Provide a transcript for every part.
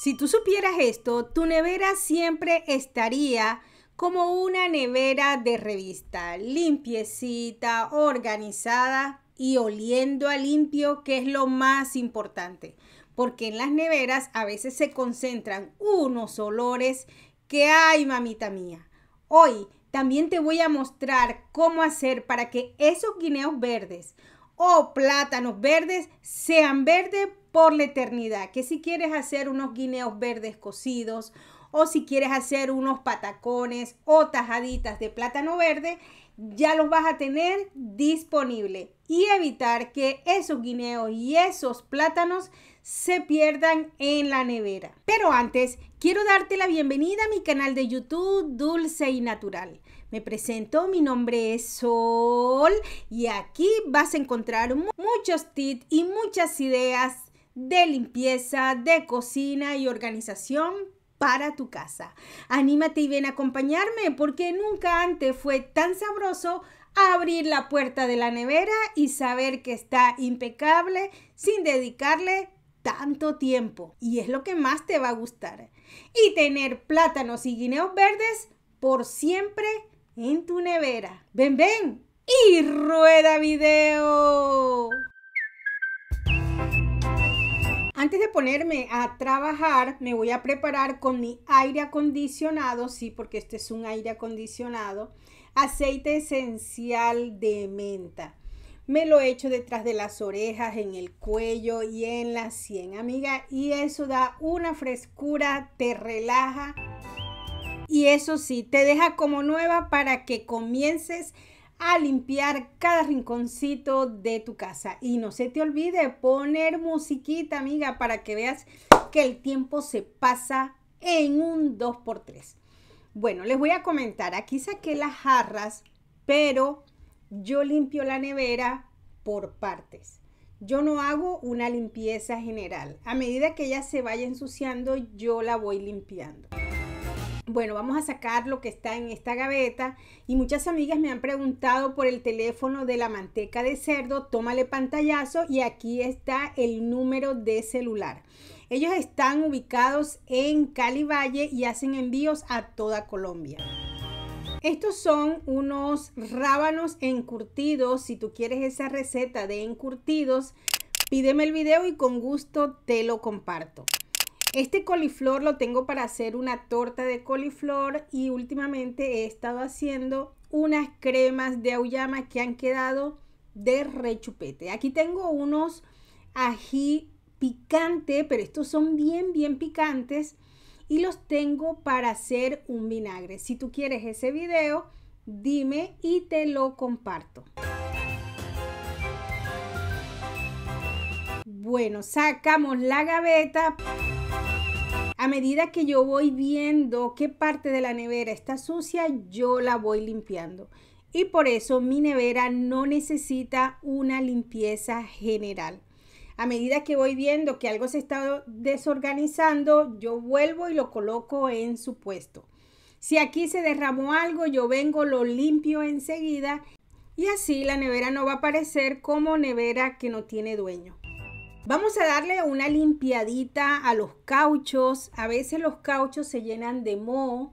Si tú supieras esto, tu nevera siempre estaría como una nevera de revista, limpiecita, organizada y oliendo a limpio, que es lo más importante, porque en las neveras a veces se concentran unos olores que hay, mamita mía. Hoy también te voy a mostrar cómo hacer para que esos guineos verdes o plátanos verdes sean verdes por la eternidad. Que si quieres hacer unos guineos verdes cocidos o si quieres hacer unos patacones o tajaditas de plátano verde, ya los vas a tener disponible y evitar que esos guineos y esos plátanos se pierdan en la nevera. Pero antes, quiero darte la bienvenida a mi canal de YouTube Dulce y Natural. Me presento, mi nombre es Sol y aquí vas a encontrar muchos tips y muchas ideas de limpieza, de cocina y organización para tu casa. Anímate y ven a acompañarme porque nunca antes fue tan sabroso abrir la puerta de la nevera y saber que está impecable sin dedicarle tanto tiempo. Y es lo que más te va a gustar. Y tener plátanos y guineos verdes por siempre en tu nevera. Ven, ven y rueda video. Antes de ponerme a trabajar, me voy a preparar con mi aire acondicionado, sí, porque este es un aire acondicionado, aceite esencial de menta. Me lo echo detrás de las orejas, en el cuello y en la sien, amiga, y eso da una frescura, te relaja y eso sí, te deja como nueva para que comiences a limpiar cada rinconcito de tu casa. Y no se te olvide poner musiquita, amiga, para que veas que el tiempo se pasa en un 2x3. Bueno, les voy a comentar, aquí saqué las jarras, pero yo limpio la nevera por partes. Yo no hago una limpieza general. A medida que ella se vaya ensuciando, yo la voy limpiando bueno, vamos a sacar lo que está en esta gaveta. Y muchas amigas me han preguntado por el teléfono de la manteca de cerdo, tómale pantallazo y aquí está el número de celular. Ellos están ubicados en Cali Valle y hacen envíos a toda Colombia. Estos son unos rábanos encurtidos. Si tú quieres esa receta de encurtidos, pídeme el video y con gusto te lo comparto. Este coliflor lo tengo para hacer una torta de coliflor y últimamente he estado haciendo unas cremas de auyama que han quedado de rechupete. Aquí tengo unos ají picante, pero estos son bien, bien picantes y los tengo para hacer un vinagre. Si tú quieres ese video, dime y te lo comparto. Bueno, sacamos la gaveta. A medida que yo voy viendo qué parte de la nevera está sucia, yo la voy limpiando. Y por eso mi nevera no necesita una limpieza general. A medida que voy viendo que algo se está desorganizando, yo vuelvo y lo coloco en su puesto. Si aquí se derramó algo, yo vengo, lo limpio enseguida y así la nevera no va a aparecer como nevera que no tiene dueño. Vamos a darle una limpiadita a los cauchos. A veces los cauchos se llenan de moho.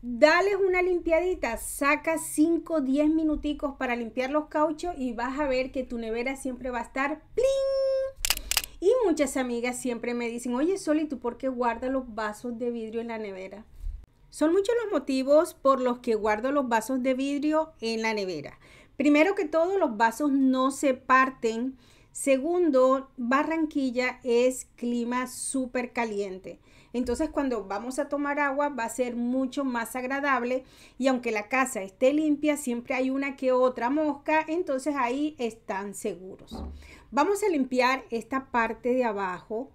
Dales una limpiadita, saca 5 o 10 minuticos para limpiar los cauchos y vas a ver que tu nevera siempre va a estar ¡pling! Y muchas amigas siempre me dicen, oye Sol, ¿y tú por qué guardas los vasos de vidrio en la nevera? Son muchos los motivos por los que guardo los vasos de vidrio en la nevera. Primero que todo, los vasos no se parten Segundo, Barranquilla es clima súper caliente. Entonces cuando vamos a tomar agua va a ser mucho más agradable y aunque la casa esté limpia, siempre hay una que otra mosca, entonces ahí están seguros. Vamos a limpiar esta parte de abajo.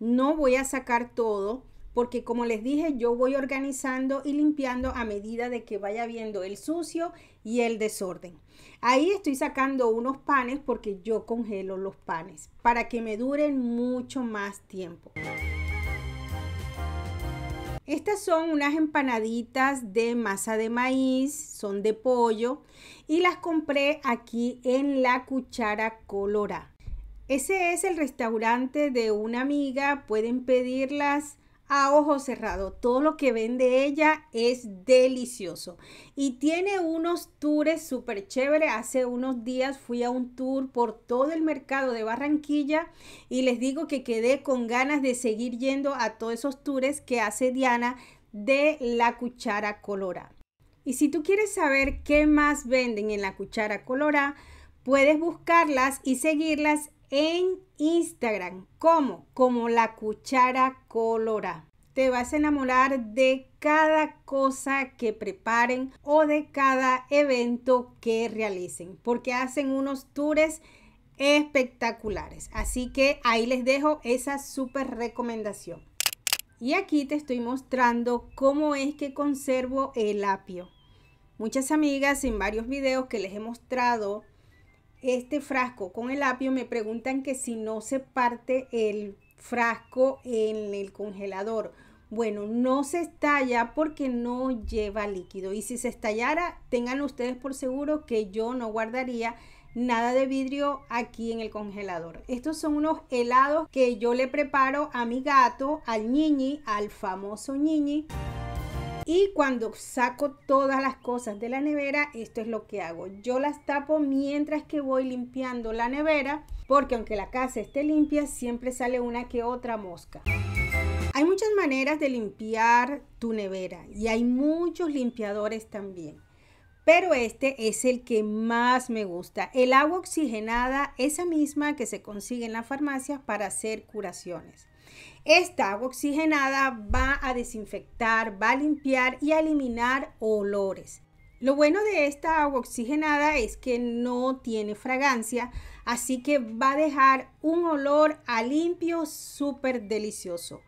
No voy a sacar todo porque como les dije, yo voy organizando y limpiando a medida de que vaya viendo el sucio y el desorden. Ahí estoy sacando unos panes porque yo congelo los panes para que me duren mucho más tiempo. Estas son unas empanaditas de masa de maíz, son de pollo y las compré aquí en la cuchara colora. Ese es el restaurante de una amiga, pueden pedirlas a ojo cerrado. Todo lo que vende ella es delicioso. Y tiene unos tours súper chévere. Hace unos días fui a un tour por todo el mercado de Barranquilla y les digo que quedé con ganas de seguir yendo a todos esos tours que hace Diana de la cuchara colora. Y si tú quieres saber qué más venden en la cuchara colora, puedes buscarlas y seguirlas en Instagram. como Como la cuchara colora. Te vas a enamorar de cada cosa que preparen o de cada evento que realicen, porque hacen unos tours espectaculares. Así que ahí les dejo esa súper recomendación. Y aquí te estoy mostrando cómo es que conservo el apio. Muchas amigas en varios videos que les he mostrado este frasco con el apio, me preguntan que si no se parte el frasco en el congelador. Bueno, no se estalla porque no lleva líquido. Y si se estallara, tengan ustedes por seguro que yo no guardaría nada de vidrio aquí en el congelador. Estos son unos helados que yo le preparo a mi gato, al niñi, al famoso niño y cuando saco todas las cosas de la nevera, esto es lo que hago. Yo las tapo mientras que voy limpiando la nevera, porque aunque la casa esté limpia, siempre sale una que otra mosca. Hay muchas maneras de limpiar tu nevera y hay muchos limpiadores también. Pero este es el que más me gusta. El agua oxigenada, esa misma que se consigue en la farmacia para hacer curaciones. Esta agua oxigenada va a desinfectar, va a limpiar y a eliminar olores. Lo bueno de esta agua oxigenada es que no tiene fragancia, así que va a dejar un olor a limpio súper delicioso.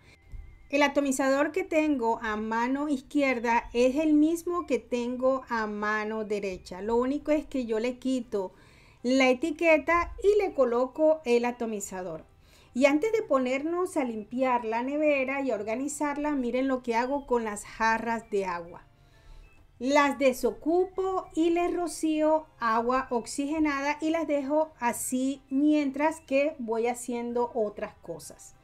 El atomizador que tengo a mano izquierda es el mismo que tengo a mano derecha. Lo único es que yo le quito la etiqueta y le coloco el atomizador. Y antes de ponernos a limpiar la nevera y a organizarla, miren lo que hago con las jarras de agua. Las desocupo y les rocío agua oxigenada y las dejo así mientras que voy haciendo otras cosas.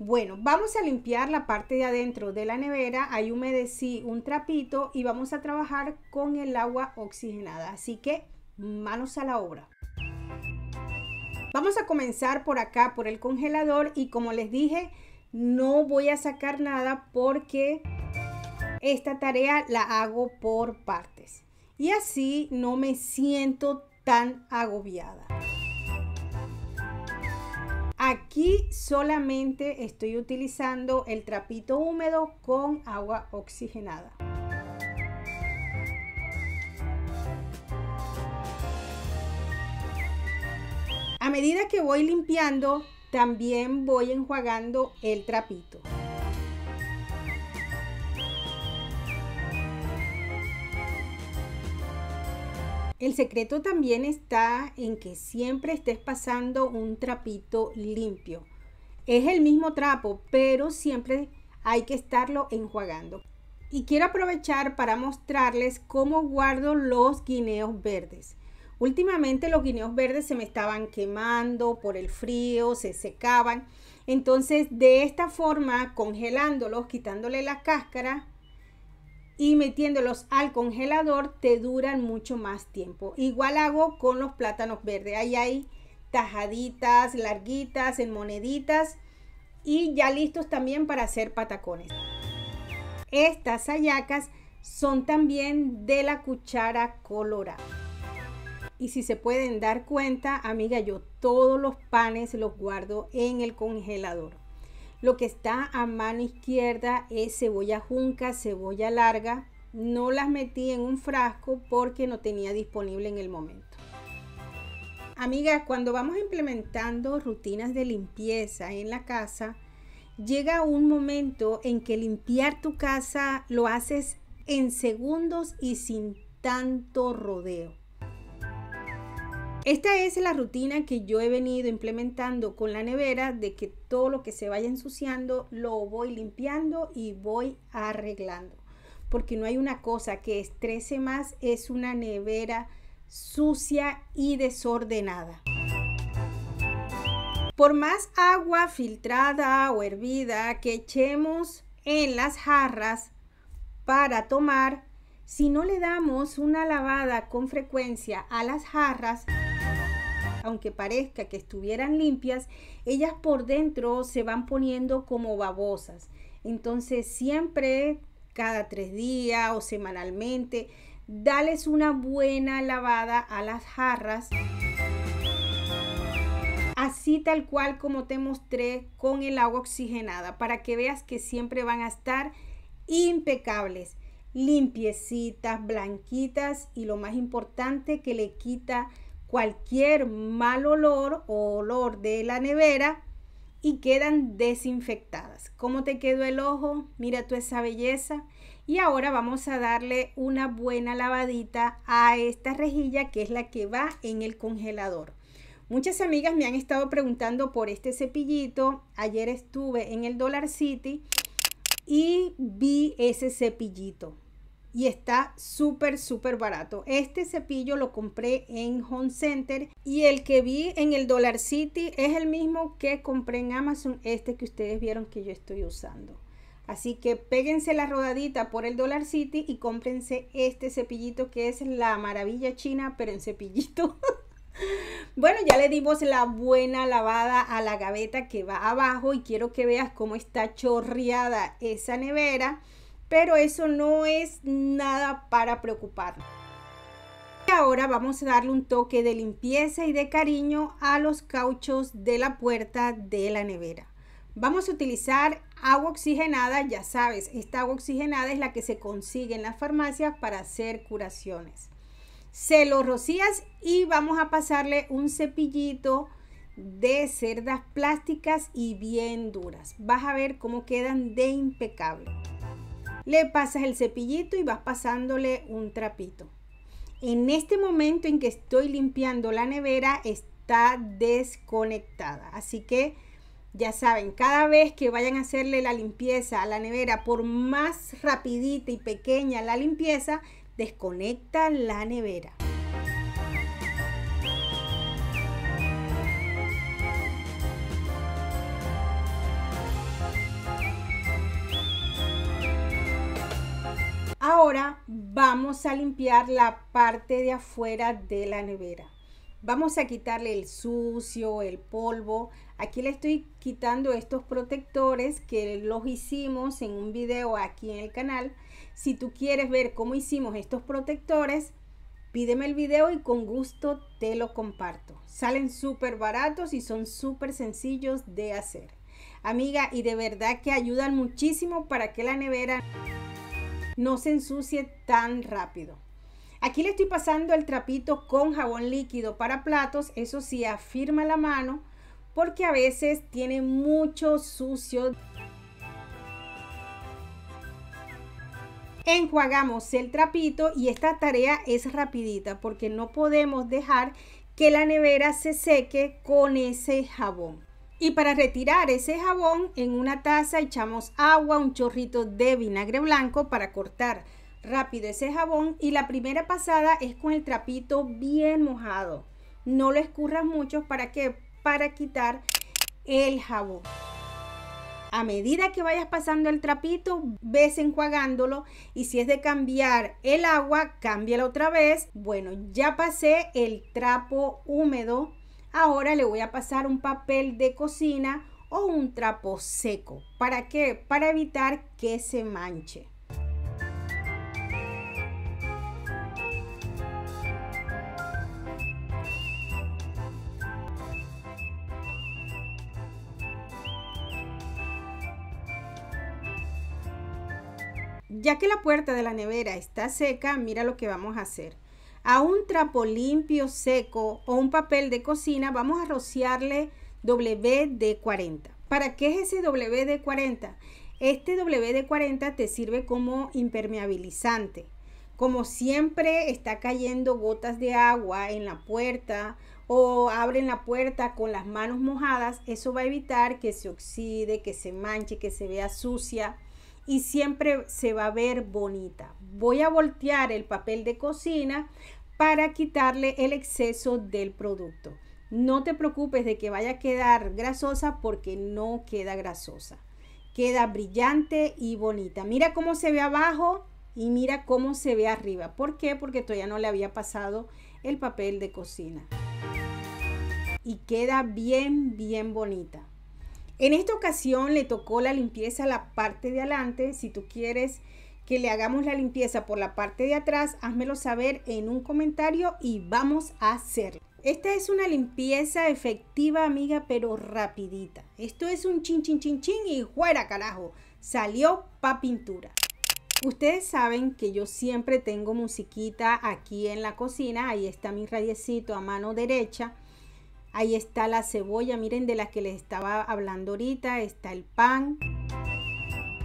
Bueno, vamos a limpiar la parte de adentro de la nevera. Ahí humedecí un trapito y vamos a trabajar con el agua oxigenada. Así que manos a la obra. Vamos a comenzar por acá, por el congelador y como les dije, no voy a sacar nada porque esta tarea la hago por partes. Y así no me siento tan agobiada. Aquí solamente estoy utilizando el trapito húmedo con agua oxigenada. A medida que voy limpiando, también voy enjuagando el trapito. El secreto también está en que siempre estés pasando un trapito limpio. Es el mismo trapo, pero siempre hay que estarlo enjuagando. Y quiero aprovechar para mostrarles cómo guardo los guineos verdes. Últimamente los guineos verdes se me estaban quemando por el frío, se secaban. Entonces, de esta forma, congelándolos, quitándole la cáscara y metiéndolos al congelador, te duran mucho más tiempo. Igual hago con los plátanos verdes. Ahí hay tajaditas, larguitas, en moneditas y ya listos también para hacer patacones. Estas hallacas son también de la cuchara colorada. Y si se pueden dar cuenta, amiga, yo todos los panes los guardo en el congelador. Lo que está a mano izquierda es cebolla junca, cebolla larga. No las metí en un frasco porque no tenía disponible en el momento. Amiga, cuando vamos implementando rutinas de limpieza en la casa, llega un momento en que limpiar tu casa lo haces en segundos y sin tanto rodeo. Esta es la rutina que yo he venido implementando con la nevera de que todo lo que se vaya ensuciando lo voy limpiando y voy arreglando. Porque no hay una cosa que estrese más, es una nevera sucia y desordenada. Por más agua filtrada o hervida que echemos en las jarras para tomar, si no le damos una lavada con frecuencia a las jarras, aunque parezca que estuvieran limpias, ellas por dentro se van poniendo como babosas. Entonces siempre, cada tres días o semanalmente, dales una buena lavada a las jarras. Así tal cual como te mostré con el agua oxigenada, para que veas que siempre van a estar impecables, limpiecitas, blanquitas y lo más importante que le quita cualquier mal olor o olor de la nevera y quedan desinfectadas. ¿Cómo te quedó el ojo? Mira tú esa belleza. Y ahora vamos a darle una buena lavadita a esta rejilla que es la que va en el congelador. Muchas amigas me han estado preguntando por este cepillito. Ayer estuve en el Dollar City y vi ese cepillito y está súper, súper barato. Este cepillo lo compré en Home Center y el que vi en el Dollar City es el mismo que compré en Amazon, este que ustedes vieron que yo estoy usando. Así que péguense la rodadita por el Dollar City y cómprense este cepillito que es la maravilla china, pero en cepillito. Bueno, ya le dimos la buena lavada a la gaveta que va abajo y quiero que veas cómo está chorreada esa nevera pero eso no es nada para preocuparnos. Ahora vamos a darle un toque de limpieza y de cariño a los cauchos de la puerta de la nevera. Vamos a utilizar agua oxigenada, ya sabes, esta agua oxigenada es la que se consigue en las farmacias para hacer curaciones. Se lo rocías y vamos a pasarle un cepillito de cerdas plásticas y bien duras. Vas a ver cómo quedan de impecable. Le pasas el cepillito y vas pasándole un trapito. En este momento en que estoy limpiando la nevera está desconectada. Así que ya saben, cada vez que vayan a hacerle la limpieza a la nevera, por más rapidita y pequeña la limpieza, desconecta la nevera. Ahora vamos a limpiar la parte de afuera de la nevera. Vamos a quitarle el sucio, el polvo. Aquí le estoy quitando estos protectores que los hicimos en un video aquí en el canal. Si tú quieres ver cómo hicimos estos protectores, pídeme el video y con gusto te lo comparto. Salen súper baratos y son súper sencillos de hacer. Amiga, y de verdad que ayudan muchísimo para que la nevera no se ensucie tan rápido. Aquí le estoy pasando el trapito con jabón líquido para platos, eso sí, afirma la mano porque a veces tiene mucho sucio. Enjuagamos el trapito y esta tarea es rapidita porque no podemos dejar que la nevera se seque con ese jabón. Y para retirar ese jabón, en una taza echamos agua, un chorrito de vinagre blanco para cortar rápido ese jabón. Y la primera pasada es con el trapito bien mojado. No lo escurras mucho, ¿para qué? Para quitar el jabón. A medida que vayas pasando el trapito, ves enjuagándolo y si es de cambiar el agua, cámbiala otra vez. Bueno, ya pasé el trapo húmedo Ahora le voy a pasar un papel de cocina o un trapo seco. ¿Para qué? Para evitar que se manche. Ya que la puerta de la nevera está seca, mira lo que vamos a hacer. A un trapo limpio, seco o un papel de cocina vamos a rociarle WD-40. ¿Para qué es ese WD-40? Este WD-40 te sirve como impermeabilizante. Como siempre está cayendo gotas de agua en la puerta o abren la puerta con las manos mojadas, eso va a evitar que se oxide, que se manche, que se vea sucia y siempre se va a ver bonita. Voy a voltear el papel de cocina para quitarle el exceso del producto. No te preocupes de que vaya a quedar grasosa porque no queda grasosa. Queda brillante y bonita. Mira cómo se ve abajo y mira cómo se ve arriba. ¿Por qué? Porque todavía no le había pasado el papel de cocina. Y queda bien, bien bonita. En esta ocasión le tocó la limpieza a la parte de adelante. Si tú quieres que le hagamos la limpieza por la parte de atrás, házmelo saber en un comentario y vamos a hacerlo. Esta es una limpieza efectiva, amiga, pero rapidita. Esto es un chin chin chin chin y fuera carajo. Salió pa pintura. Ustedes saben que yo siempre tengo musiquita aquí en la cocina. Ahí está mi radiecito a mano derecha. Ahí está la cebolla, miren de la que les estaba hablando ahorita. Está el pan.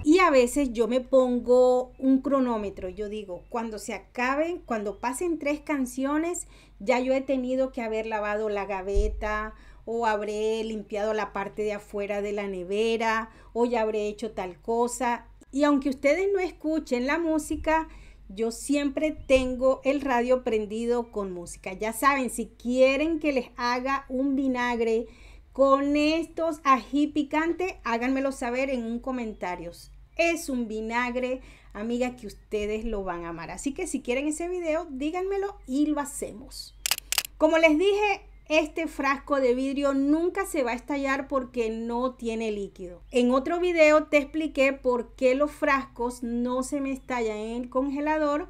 Y a veces yo me pongo un cronómetro, yo digo, cuando se acaben, cuando pasen tres canciones, ya yo he tenido que haber lavado la gaveta o habré limpiado la parte de afuera de la nevera o ya habré hecho tal cosa. Y aunque ustedes no escuchen la música, yo siempre tengo el radio prendido con música. Ya saben, si quieren que les haga un vinagre, con estos ají picante, háganmelo saber en un comentario. Es un vinagre, amiga, que ustedes lo van a amar. Así que si quieren ese video, díganmelo y lo hacemos. Como les dije, este frasco de vidrio nunca se va a estallar porque no tiene líquido. En otro video te expliqué por qué los frascos no se me estallan en el congelador.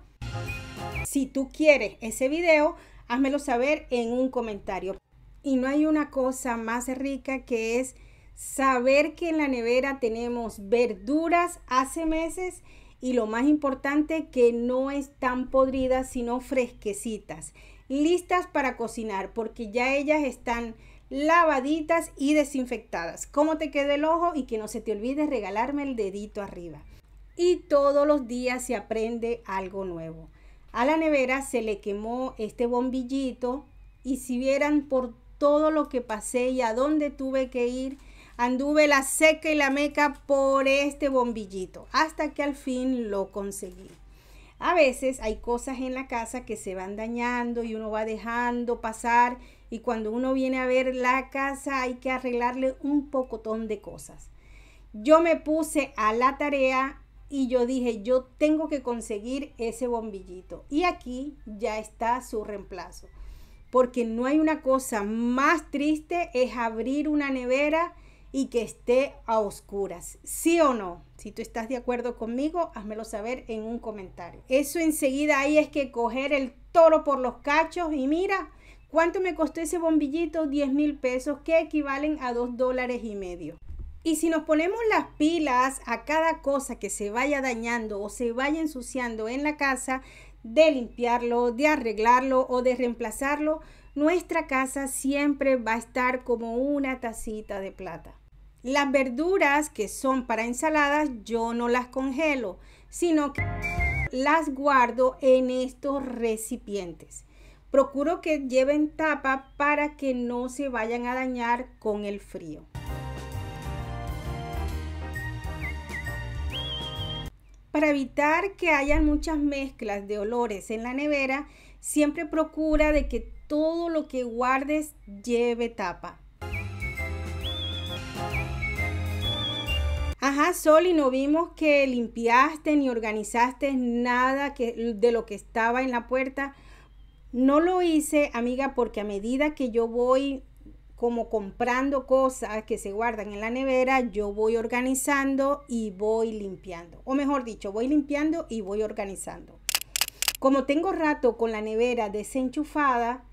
Si tú quieres ese video, házmelo saber en un comentario. Y no hay una cosa más rica que es saber que en la nevera tenemos verduras hace meses y lo más importante que no están podridas sino fresquecitas, listas para cocinar porque ya ellas están lavaditas y desinfectadas. Cómo te quede el ojo y que no se te olvide regalarme el dedito arriba. Y todos los días se aprende algo nuevo. A la nevera se le quemó este bombillito y si vieran por todo lo que pasé y a dónde tuve que ir. Anduve la seca y la meca por este bombillito hasta que al fin lo conseguí. A veces hay cosas en la casa que se van dañando y uno va dejando pasar y cuando uno viene a ver la casa hay que arreglarle un pocotón de cosas. Yo me puse a la tarea y yo dije, yo tengo que conseguir ese bombillito. Y aquí ya está su reemplazo porque no hay una cosa más triste es abrir una nevera y que esté a oscuras. ¿Sí o no? Si tú estás de acuerdo conmigo, házmelo saber en un comentario. Eso enseguida ahí es que coger el toro por los cachos y mira, ¿cuánto me costó ese bombillito? 10 mil pesos que equivalen a 2 dólares y medio. Y si nos ponemos las pilas a cada cosa que se vaya dañando o se vaya ensuciando en la casa, de limpiarlo, de arreglarlo o de reemplazarlo, nuestra casa siempre va a estar como una tacita de plata. Las verduras que son para ensaladas yo no las congelo, sino que las guardo en estos recipientes. Procuro que lleven tapa para que no se vayan a dañar con el frío. Para evitar que haya muchas mezclas de olores en la nevera, siempre procura de que todo lo que guardes lleve tapa. Ajá, Soli, no vimos que limpiaste ni organizaste nada de lo que estaba en la puerta. No lo hice, amiga, porque a medida que yo voy como comprando cosas que se guardan en la nevera, yo voy organizando y voy limpiando. O mejor dicho, voy limpiando y voy organizando. Como tengo rato con la nevera desenchufada,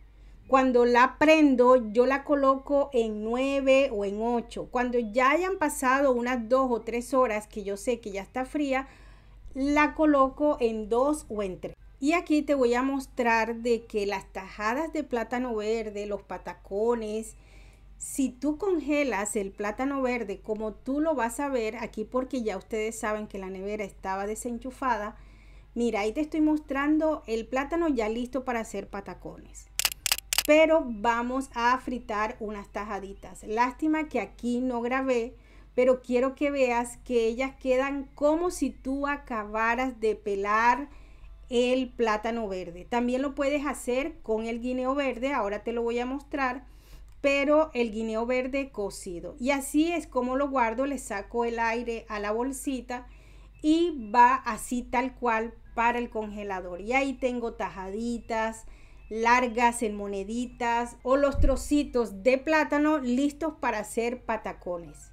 cuando la prendo, yo la coloco en 9 o en 8. Cuando ya hayan pasado unas 2 o 3 horas que yo sé que ya está fría, la coloco en 2 o en 3. Y aquí te voy a mostrar de que las tajadas de plátano verde, los patacones, si tú congelas el plátano verde, como tú lo vas a ver aquí, porque ya ustedes saben que la nevera estaba desenchufada, mira, ahí te estoy mostrando el plátano ya listo para hacer patacones. Pero vamos a fritar unas tajaditas. Lástima que aquí no grabé, pero quiero que veas que ellas quedan como si tú acabaras de pelar el plátano verde. También lo puedes hacer con el guineo verde, ahora te lo voy a mostrar pero el guineo verde cocido. Y así es como lo guardo, le saco el aire a la bolsita y va así tal cual para el congelador. Y ahí tengo tajaditas largas en moneditas o los trocitos de plátano listos para hacer patacones.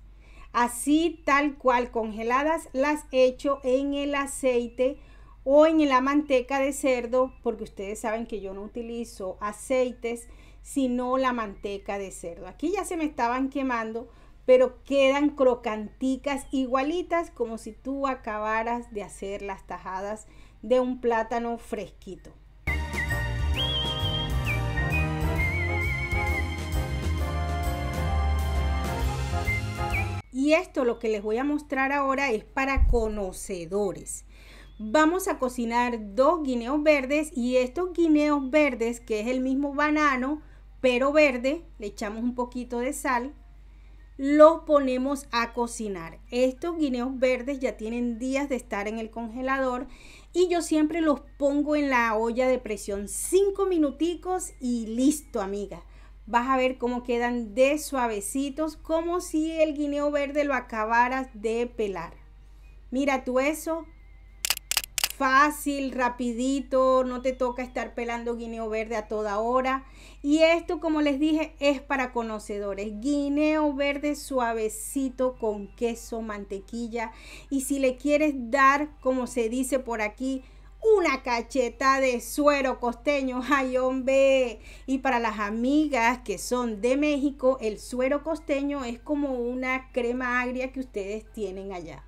Así tal cual congeladas las echo en el aceite o en la manteca de cerdo porque ustedes saben que yo no utilizo aceites sino la manteca de cerdo. Aquí ya se me estaban quemando, pero quedan crocanticas igualitas como si tú acabaras de hacer las tajadas de un plátano fresquito. Y esto lo que les voy a mostrar ahora es para conocedores. Vamos a cocinar dos guineos verdes y estos guineos verdes, que es el mismo banano, pero verde, le echamos un poquito de sal, los ponemos a cocinar. Estos guineos verdes ya tienen días de estar en el congelador y yo siempre los pongo en la olla de presión 5 minuticos y listo, amiga. Vas a ver cómo quedan de suavecitos, como si el guineo verde lo acabaras de pelar. Mira tú eso, fácil, rapidito, no te toca estar pelando guineo verde a toda hora. Y esto, como les dije, es para conocedores. Guineo verde suavecito con queso, mantequilla. Y si le quieres dar, como se dice por aquí, una cacheta de suero costeño, ay hombre. Y para las amigas que son de México, el suero costeño es como una crema agria que ustedes tienen allá.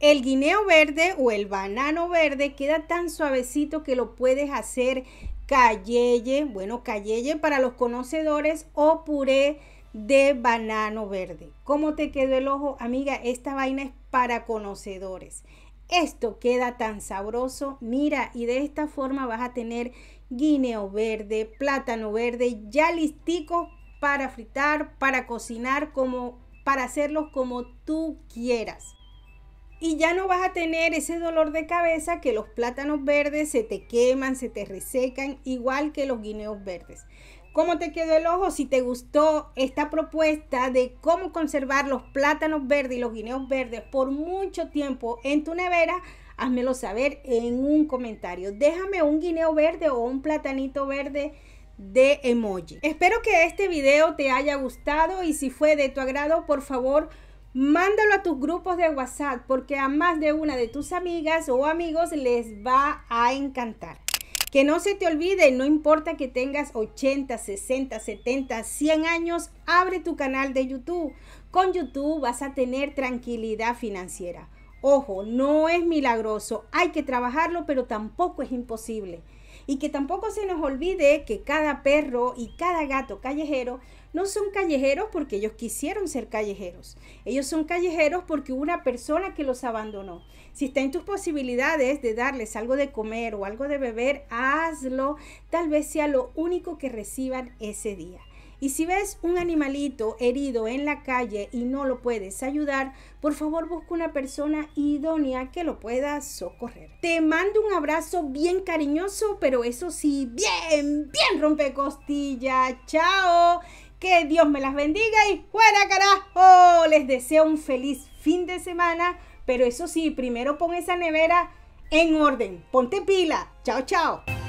El guineo verde o el banano verde queda tan suavecito que lo puedes hacer calleye, bueno, calleye para los conocedores o puré de banano verde. ¿Cómo te quedó el ojo, amiga? Esta vaina es para conocedores. Esto queda tan sabroso, mira, y de esta forma vas a tener guineo verde, plátano verde, ya listico para fritar, para cocinar, como para hacerlos como tú quieras y ya no vas a tener ese dolor de cabeza que los plátanos verdes se te queman, se te resecan, igual que los guineos verdes. ¿Cómo te quedó el ojo? Si te gustó esta propuesta de cómo conservar los plátanos verdes y los guineos verdes por mucho tiempo en tu nevera, házmelo saber en un comentario. Déjame un guineo verde o un platanito verde de emoji. Espero que este video te haya gustado y si fue de tu agrado, por favor, Mándalo a tus grupos de WhatsApp porque a más de una de tus amigas o amigos les va a encantar. Que no se te olvide, no importa que tengas 80, 60, 70, 100 años, abre tu canal de YouTube. Con YouTube vas a tener tranquilidad financiera. Ojo, no es milagroso, hay que trabajarlo, pero tampoco es imposible. Y que tampoco se nos olvide que cada perro y cada gato callejero no son callejeros porque ellos quisieron ser callejeros. Ellos son callejeros porque hubo una persona que los abandonó. Si está en tus posibilidades de darles algo de comer o algo de beber, hazlo. Tal vez sea lo único que reciban ese día. Y si ves un animalito herido en la calle y no lo puedes ayudar, por favor busca una persona idónea que lo pueda socorrer. Te mando un abrazo bien cariñoso, pero eso sí, bien, bien rompe Chao. Que Dios me las bendiga y fuera carajo. Les deseo un feliz fin de semana. Pero eso sí, primero pon esa nevera en orden. Ponte pila. Chao, chao.